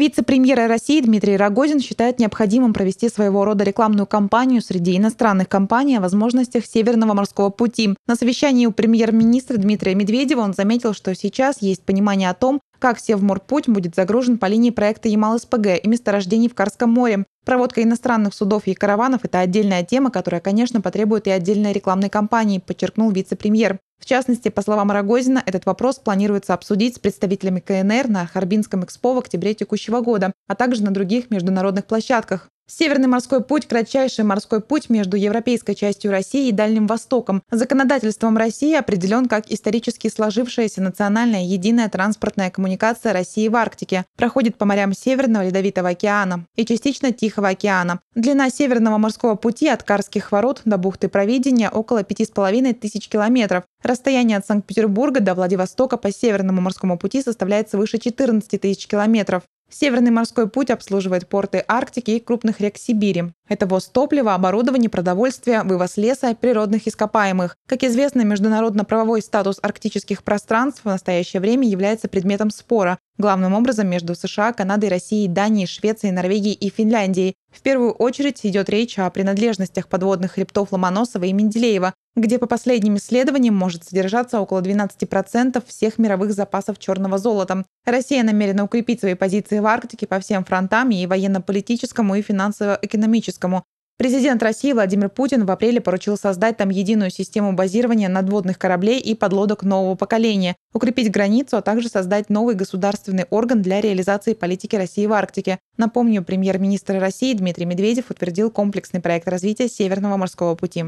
Вице-премьер России Дмитрий Рогозин считает необходимым провести своего рода рекламную кампанию среди иностранных компаний о возможностях Северного морского пути. На совещании у премьер-министра Дмитрия Медведева он заметил, что сейчас есть понимание о том, как Севморпуть будет загружен по линии проекта Ямал-СПГ и месторождений в Карском море. Проводка иностранных судов и караванов – это отдельная тема, которая, конечно, потребует и отдельной рекламной кампании, подчеркнул вице-премьер. В частности, по словам Рогозина, этот вопрос планируется обсудить с представителями КНР на Харбинском экспо в октябре текущего года, а также на других международных площадках. Северный морской путь – кратчайший морской путь между европейской частью России и Дальним Востоком. Законодательством России определен как исторически сложившаяся национальная единая транспортная коммуникация России в Арктике. Проходит по морям Северного Ледовитого океана и частично Тихого океана. Длина Северного морского пути от Карских ворот до бухты Провидения около 5,5 тысяч километров. Расстояние от Санкт-Петербурга до Владивостока по Северному морскому пути составляет свыше 14 тысяч километров. Северный морской путь обслуживает порты Арктики и крупных рек Сибири. Это ввоз топлива, оборудования, продовольствия, вывоз леса, природных ископаемых. Как известно, международно-правовой статус арктических пространств в настоящее время является предметом спора, главным образом между США, Канадой, Россией, Данией, Швецией, Норвегией и Финляндией. В первую очередь идет речь о принадлежностях подводных хребтов Ломоносова и Менделеева, где по последним исследованиям может содержаться около 12% всех мировых запасов черного золота. Россия намерена укрепить свои позиции в Арктике по всем фронтам и военно-политическому, и финансово-экономическому Каховскому. Президент России Владимир Путин в апреле поручил создать там единую систему базирования надводных кораблей и подлодок нового поколения, укрепить границу, а также создать новый государственный орган для реализации политики России в Арктике. Напомню, премьер-министр России Дмитрий Медведев утвердил комплексный проект развития Северного морского пути.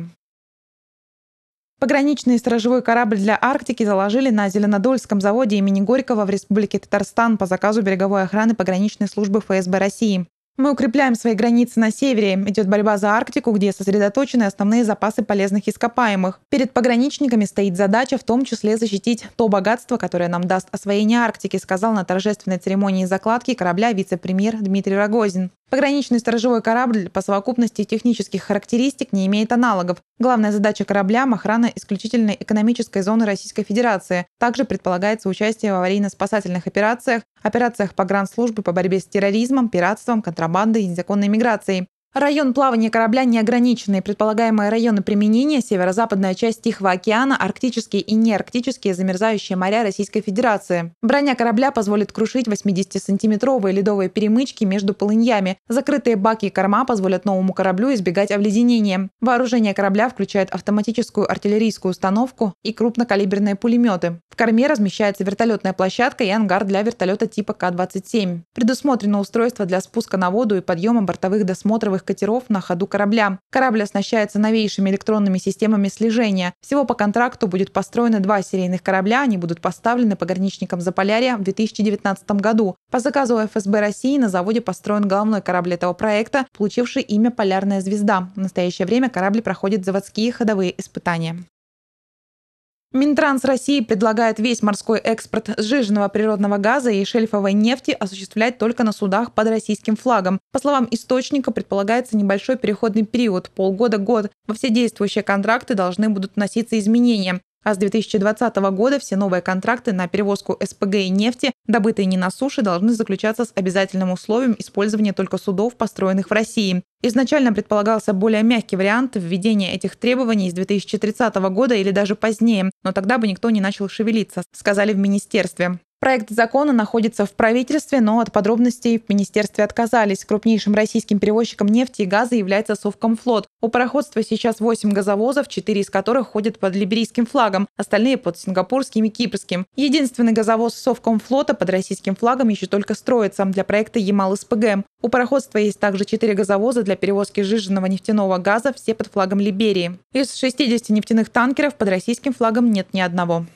Пограничный сторожевой корабль для Арктики заложили на Зеленодольском заводе имени Горького в Республике Татарстан по заказу береговой охраны пограничной службы ФСБ России. Мы укрепляем свои границы на севере. Идет борьба за Арктику, где сосредоточены основные запасы полезных ископаемых. Перед пограничниками стоит задача в том числе защитить то богатство, которое нам даст освоение Арктики, сказал на торжественной церемонии закладки корабля вице-премьер Дмитрий Рогозин. Пограничный сторожевой корабль по совокупности технических характеристик не имеет аналогов. Главная задача корабля – охрана исключительной экономической зоны Российской Федерации. Также предполагается участие в аварийно-спасательных операциях, операциях погранслужбы по борьбе с терроризмом, пиратством, контрабандой и незаконной миграцией. Район плавания корабля неограниченный. Предполагаемые районы применения – северо-западная часть Тихого океана, арктические и неарктические замерзающие моря Российской Федерации. Броня корабля позволит крушить 80-сантиметровые ледовые перемычки между полыньями. Закрытые баки и корма позволят новому кораблю избегать обледенения. Вооружение корабля включает автоматическую артиллерийскую установку и крупнокалиберные пулеметы. В корме размещается вертолетная площадка и ангар для вертолета типа К-27. Предусмотрено устройство для спуска на воду и подъема бортовых досмотровых торговых катеров на ходу корабля. Корабль оснащается новейшими электронными системами слежения. Всего по контракту будет построено два серийных корабля, они будут поставлены пограничникам Заполярья в 2019 году. По заказу ФСБ России на заводе построен головной корабль этого проекта, получивший имя «Полярная звезда». В настоящее время корабль проходит заводские ходовые испытания. Минтранс России предлагает весь морской экспорт сжиженного природного газа и шельфовой нефти осуществлять только на судах под российским флагом. По словам источника, предполагается небольшой переходный период – полгода-год. Во все действующие контракты должны будут вноситься изменения. А с 2020 года все новые контракты на перевозку СПГ и нефти, добытые не на суше, должны заключаться с обязательным условием использования только судов, построенных в России. Изначально предполагался более мягкий вариант введения этих требований с 2030 года или даже позднее, но тогда бы никто не начал шевелиться, сказали в министерстве. Проект закона находится в правительстве, но от подробностей в министерстве отказались. Крупнейшим российским перевозчиком нефти и газа является Совкомфлот. У пароходства сейчас 8 газовозов, 4 из которых ходят под либерийским флагом, остальные под сингапурским и кипрским. Единственный газовоз Совкомфлота под российским флагом еще только строится для проекта Ямал-СПГ. У пароходства есть также 4 газовоза для перевозки жиженного нефтяного газа, все под флагом Либерии. Из 60 нефтяных танкеров под российским флагом нет ни одного.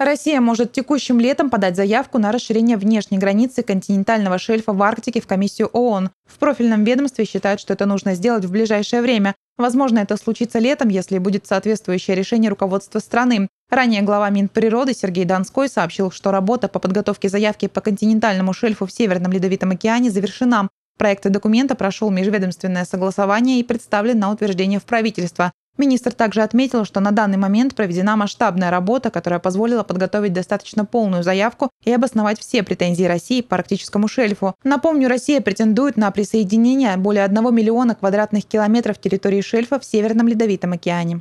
Россия может текущим летом подать заявку на расширение внешней границы континентального шельфа в Арктике в комиссию ООН. В профильном ведомстве считают, что это нужно сделать в ближайшее время. Возможно, это случится летом, если будет соответствующее решение руководства страны. Ранее глава Минприроды Сергей Донской сообщил, что работа по подготовке заявки по континентальному шельфу в Северном Ледовитом океане завершена. Проект документа прошел межведомственное согласование и представлен на утверждение в правительство. Министр также отметил, что на данный момент проведена масштабная работа, которая позволила подготовить достаточно полную заявку и обосновать все претензии России по арктическому шельфу. Напомню, Россия претендует на присоединение более 1 миллиона квадратных километров территории шельфа в Северном Ледовитом океане.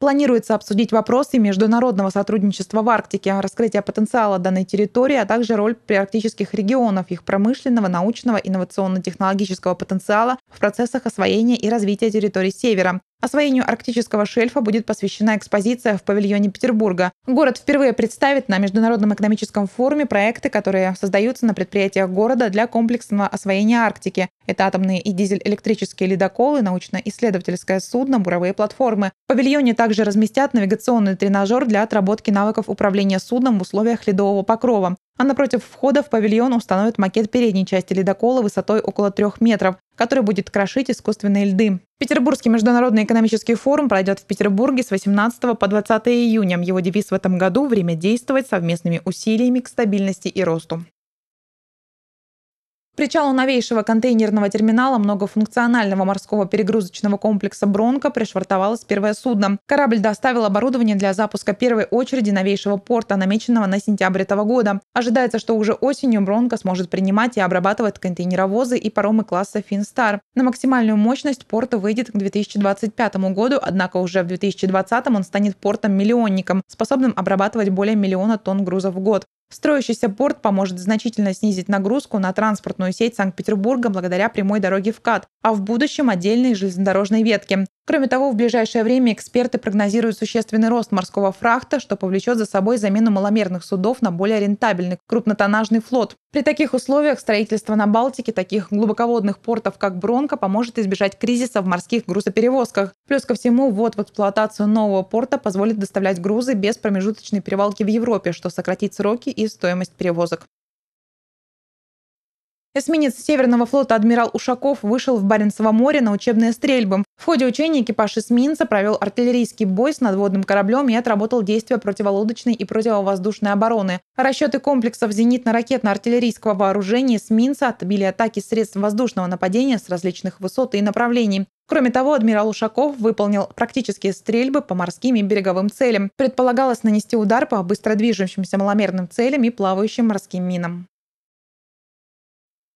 Планируется обсудить вопросы международного сотрудничества в Арктике, раскрытие потенциала данной территории, а также роль приарктических регионов, их промышленного, научного, инновационно-технологического потенциала в процессах освоения и развития территории Севера. Освоению арктического шельфа будет посвящена экспозиция в павильоне Петербурга. Город впервые представит на Международном экономическом форуме проекты, которые создаются на предприятиях города для комплексного освоения Арктики. Это атомные и дизель-электрические ледоколы, научно-исследовательское судно, буровые платформы. В павильоне также разместят навигационный тренажер для отработки навыков управления судном в условиях ледового покрова а напротив входа в павильон установят макет передней части ледокола высотой около трех метров который будет крошить искусственные льды. Петербургский международный экономический форум пройдет в Петербурге с 18 по 20 июня. Его девиз в этом году – «Время действовать совместными усилиями к стабильности и росту» причалу новейшего контейнерного терминала многофункционального морского перегрузочного комплекса «Бронко» пришвартовалось первое судно. Корабль доставил оборудование для запуска первой очереди новейшего порта, намеченного на сентябрь этого года. Ожидается, что уже осенью «Бронко» сможет принимать и обрабатывать контейнеровозы и паромы класса «Финстар». На максимальную мощность порта выйдет к 2025 году, однако уже в 2020 он станет портом-миллионником, способным обрабатывать более миллиона тонн грузов в год. Строящийся порт поможет значительно снизить нагрузку на транспортную сеть Санкт-Петербурга благодаря прямой дороге в КАТ, а в будущем отдельной железнодорожной ветке. Кроме того, в ближайшее время эксперты прогнозируют существенный рост морского фрахта, что повлечет за собой замену маломерных судов на более рентабельный крупнотоннажный флот. При таких условиях строительство на Балтике таких глубоководных портов, как Бронко, поможет избежать кризиса в морских грузоперевозках. Плюс ко всему, ввод в эксплуатацию нового порта позволит доставлять грузы без промежуточной перевалки в Европе, что сократит сроки и стоимость перевозок. Эсминец Северного флота адмирал Ушаков вышел в Баренцево море на учебные стрельбы. В ходе учений экипаж эсминца провел артиллерийский бой с надводным кораблем и отработал действия противолодочной и противовоздушной обороны. Расчеты комплексов зенитно-ракетно-артиллерийского вооружения эсминца отбили атаки средств воздушного нападения с различных высот и направлений. Кроме того, адмирал Ушаков выполнил практические стрельбы по морским и береговым целям. Предполагалось нанести удар по быстродвижущимся маломерным целям и плавающим морским минам.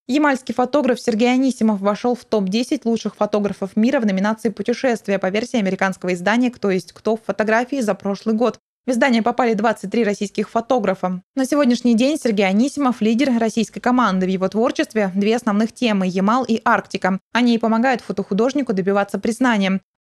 Ямальский фотограф Сергей Анисимов вошел в топ-10 лучших фотографов мира в номинации «Путешествия» по версии американского издания «Кто есть кто» в фотографии за прошлый год. В издание попали 23 российских фотографа. На сегодняшний день Сергей Анисимов – лидер российской команды. В его творчестве две основных темы – Ямал и Арктика. Они и помогают фотохудожнику добиваться признания.